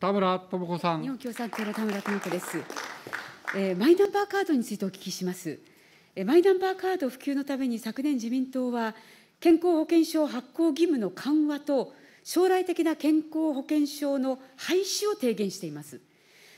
田村智子さん。日本共産党の田村智子です、えー。マイナンバーカードについてお聞きします。えー、マイナンバーカード普及のために昨年自民党は健康保険証発行義務の緩和と将来的な健康保険証の廃止を提言しています。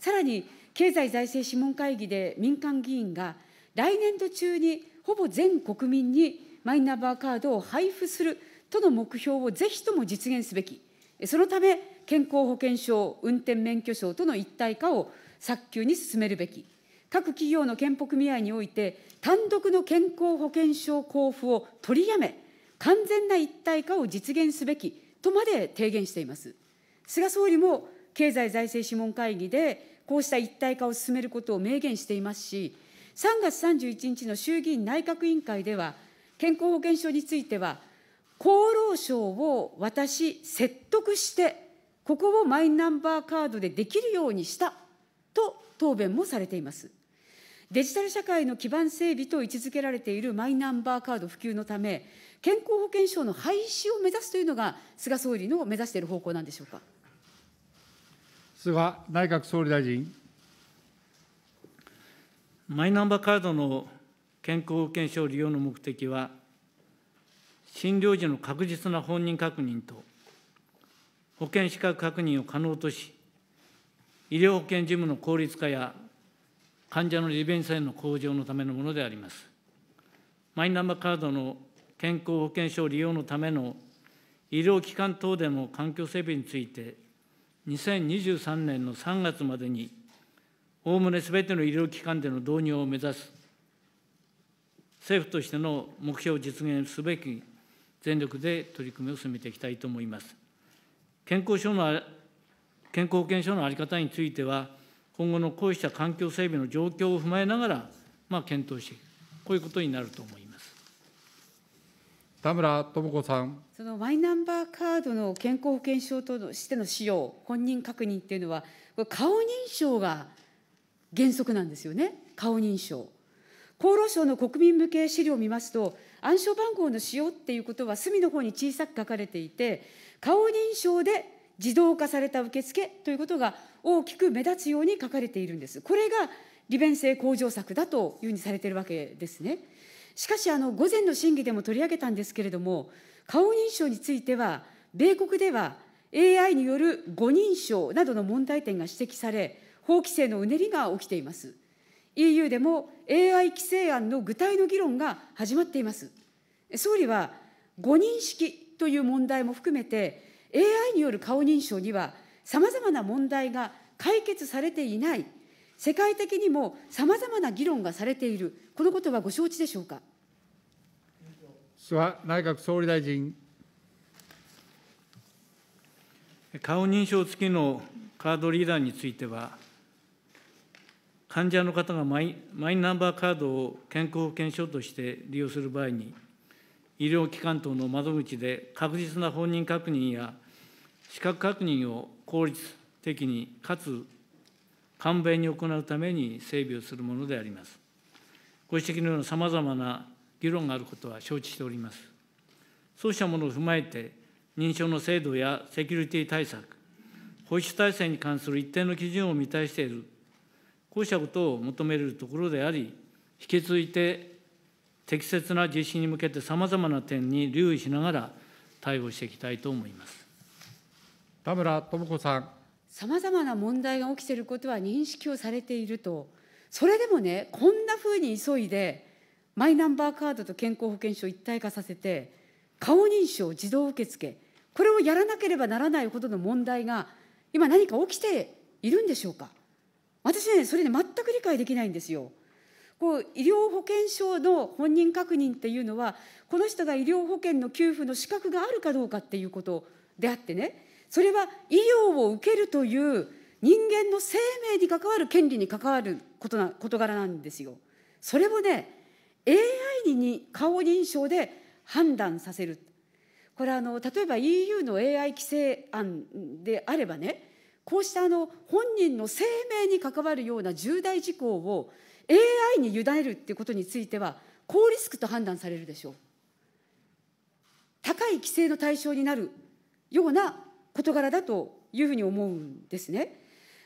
さらに経済財政諮問会議で民間議員が来年度中にほぼ全国民にマイナンバーカードを配布するとの目標をぜひとも実現すべき。そのため健康保険証、運転免許証との一体化を早急に進めるべき、各企業の健保組合において、単独の健康保険証交付を取りやめ、完全な一体化を実現すべきとまで提言しています。菅総理も経済財政諮問会議で、こうした一体化を進めることを明言していますし、3月31日の衆議院内閣委員会では、健康保険証については、厚労省を私、説得してここをマイナンバーカードでできるようにしたと答弁もされています。デジタル社会の基盤整備と位置づけられているマイナンバーカード普及のため、健康保険証の廃止を目指すというのが、菅総理の目指している方向なんでしょうか菅内閣総理大臣。マイナンバーカードの健康保険証利用の目的は、診療時の確実な本人確認と、保険資格確認を可能とし、医療保険事務の効率化や患者の利便性の向上のためのものであります。マイナンバーカードの健康保険証利用のための医療機関等での環境整備について、2023年の3月までに、おおむねすべての医療機関での導入を目指す、政府としての目標を実現すべき、全力で取り組みを進めていきたいと思います。健康証の健康保険証の在り方については、今後のこうした環境整備の状況を踏まえながら、まあ、検討していく、こういうことになると思います。田村智子さん。そのマイナンバーカードの健康保険証としての使用、本人確認っていうのは、これ顔認証が原則なんですよね、顔認証。厚労省の国民向け資料を見ますと、暗証番号の使用っていうことは隅の方に小さく書かれていて、顔認証で自動化された受付ということが大きく目立つように書かれているんです。これが利便性向上策だというふうにされているわけですね。しかし、あの、午前の審議でも取り上げたんですけれども、顔認証については、米国では AI による誤認証などの問題点が指摘され、法規制のうねりが起きています。EU でも AI 規制案の具体の議論が始まっています。総理は、誤認識という問題も含めて、AI による顔認証には、さまざまな問題が解決されていない、世界的にもさまざまな議論がされている、このことはご承知でしょうか。菅内閣総理大臣。顔認証付きのカードリーダーについては、患者の方がマイマイナンバーカードを健康保険証として利用する場合に、医療機関等の窓口で確実な本人確認や資格確認を効率的にかつ簡便に行うために整備をするものであります。ご指摘のようなさまざまな議論があることは承知しております。そうしたものを踏まえて、認証の制度やセキュリティ対策、保守体制に関する一定の基準を満たしているこうしたことを求めるところであり、引き続いて適切な実施に向けてさまざまな点に留意しながら対応していきたいと思います。田村智子さん。さまざまな問題が起きていることは認識をされていると、それでもね、こんなふうに急いで、マイナンバーカードと健康保険証を一体化させて、顔認証、自動受付、これをやらなければならないほどの問題が、今、何か起きているんでしょうか。私ね、それね、全く理解できないんですよ。こう医療保険証の本人確認っていうのは、この人が医療保険の給付の資格があるかどうかっていうことであってね、それは医療を受けるという人間の生命に関わる権利に関わることな事柄なんですよ。それをね、AI に顔認証で判断させる。これあの、例えば EU の AI 規制案であればね、こうしたあの本人の生命に関わるような重大事項を AI に委ねるっていうことについては、高リスクと判断されるでしょう。高い規制の対象になるような事柄だというふうに思うんですね。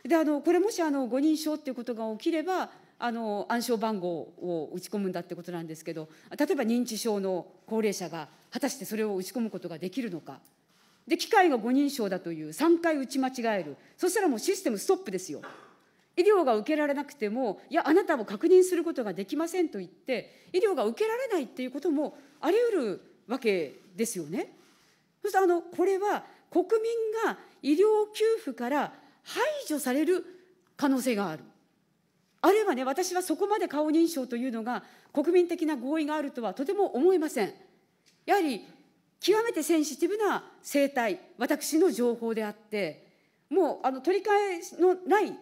で、あのこれもしあの誤認証っていうことが起きれば、あの暗証番号を打ち込むんだってことなんですけど、例えば認知症の高齢者が果たしてそれを打ち込むことができるのか。で、機械が誤認証だという、3回打ち間違える、そしたらもうシステムストップですよ。医療が受けられなくても、いや、あなたも確認することができませんと言って、医療が受けられないっていうこともあり得るわけですよね。そしたら、これは国民が医療給付から排除される可能性がある。あるいはね、私はそこまで顔認証というのが国民的な合意があるとはとても思えません。やはり極めてセンシティブな生態私の情報であってもうあの取り替えのない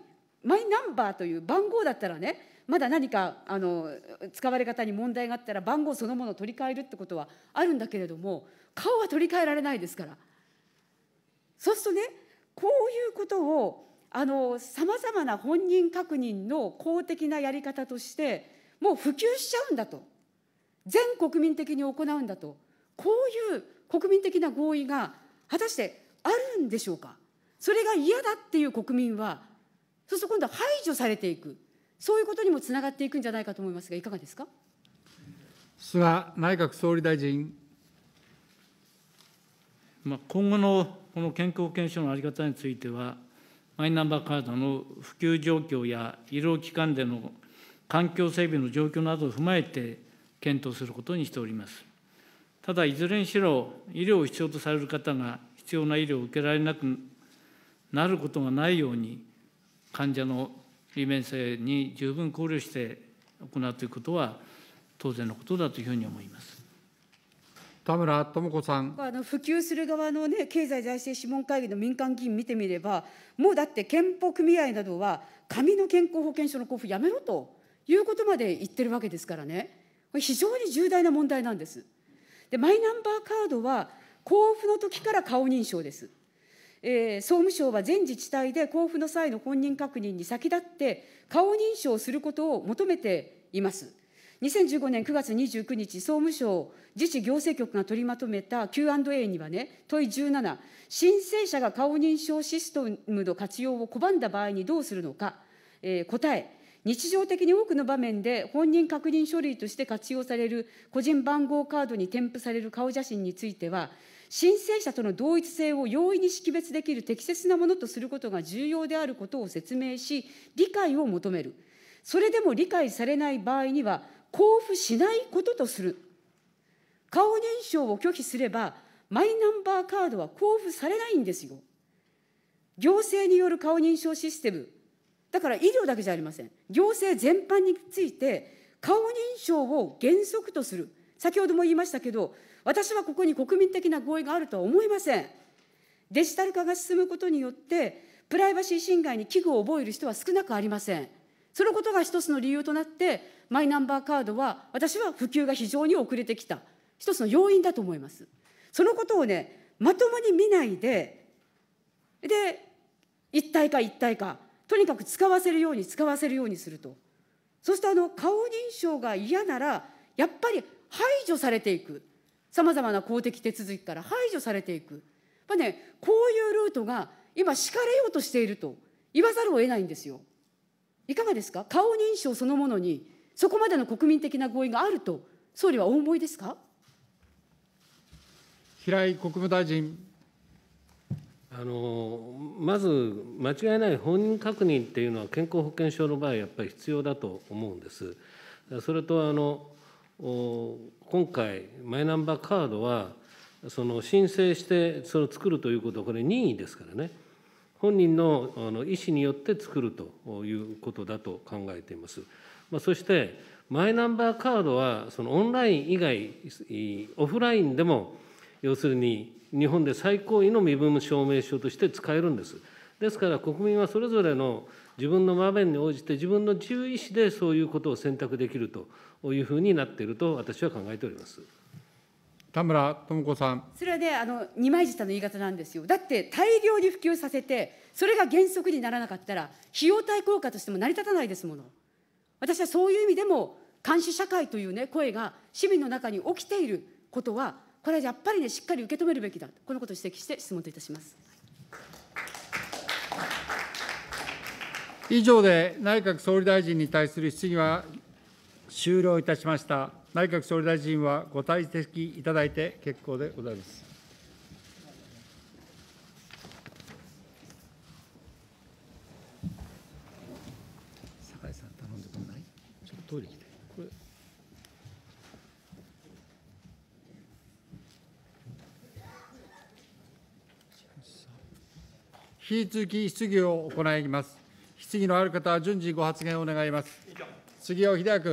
マイナンバーという番号だったらねまだ何かあの使われ方に問題があったら番号そのものを取り替えるってことはあるんだけれども顔は取り替えられないですからそうするとねこういうことをあのさまざまな本人確認の公的なやり方としてもう普及しちゃうんだと全国民的に行うんだとこういう国民的な合意が果たしてあるんでしょうか。それが嫌だっていう国民は、そうすると今度は排除されていく、そういうことにもつながっていくんじゃないかと思いますが、いかがですか。菅内閣総理大臣。まあ、今後のこの健康保険証の在り方については、マイナンバーカードの普及状況や医療機関での環境整備の状況などを踏まえて検討することにしております。ただ、いずれにしろ、医療を必要とされる方が必要な医療を受けられなくなることがないように、患者の利便性に十分考慮して行うということは、当然のことだというふうに思います。田村智子さんあの普及する側の、ね、経済財政諮問会議の民間議員見てみれば、もうだって憲法組合などは、紙の健康保険証の交付やめろということまで言ってるわけですからね、非常に重大な問題なんです。で、マイナンバーカードは、交付の時から顔認証です。えー、総務省は全自治体で交付の際の本人確認に先立って顔認証することを求めています。2015年9月29日、総務省自治行政局が取りまとめた Q&A にはね、問い17、申請者が顔認証システムの活用を拒んだ場合にどうするのか、えー、答え、日常的に多くの場面で本人確認書類として活用される個人番号カードに添付される顔写真については、申請者との同一性を容易に識別できる適切なものとすることが重要であることを説明し、理解を求める。それでも理解されない場合には、交付しないこととする。顔認証を拒否すれば、マイナンバーカードは交付されないんですよ。行政による顔認証システム、だから医療だけじゃありません。行政全般について、顔認証を原則とする。先ほども言いましたけど、私はここに国民的な合意があるとは思いません。デジタル化が進むことによって、プライバシー侵害に危惧を覚える人は少なくありません。そのことが一つの理由となって、マイナンバーカードは、私は普及が非常に遅れてきた、一つの要因だと思います。そのことをね、まともに見ないで、で、一体化、一体化、とにかく使わせるように使わせるようにするとそしてあの顔認証が嫌ならやっぱり排除されていくさまざまな公的手続きから排除されていく、まあね、こういうルートが今敷かれようとしていると言わざるを得ないんですよいかがですか顔認証そのものにそこまでの国民的な合意があると総理はお思いですか平井国務大臣。あのまず間違いない本人確認っていうのは健康保険証の場合やっぱり必要だと思うんです。それとあの今回マイナンバーカードはその申請してそれを作るということはこれ任意ですからね本人のあの意思によって作るということだと考えています。まあ、そしてマイナンバーカードはそのオンライン以外オフラインでも要するに日本で最高位の身分証明書として使えるんです。ですから国民はそれぞれの自分の場面に応じて自分の自由意思でそういうことを選択できるというふうになっていると私は考えております。田村智子さんそれはねあの二枚舌の言い方なんですよだって大量に普及させてそれが原則にならなかったら費用対効果としても成り立たないですもの私はそういう意味でも監視社会というね声が市民の中に起きていることはこれはやっぱりね、しっかり受け止めるべきだ、このことを指摘して質問といたします。以上で内閣総理大臣に対する質疑は終了いたしました。内閣総理大臣はご退席いただいて結構でございます。酒井さん頼んでくないちょっとトイレ来て。引き続き質疑を行います。質疑のある方は順次ご発言を願います。杉尾秀哉君。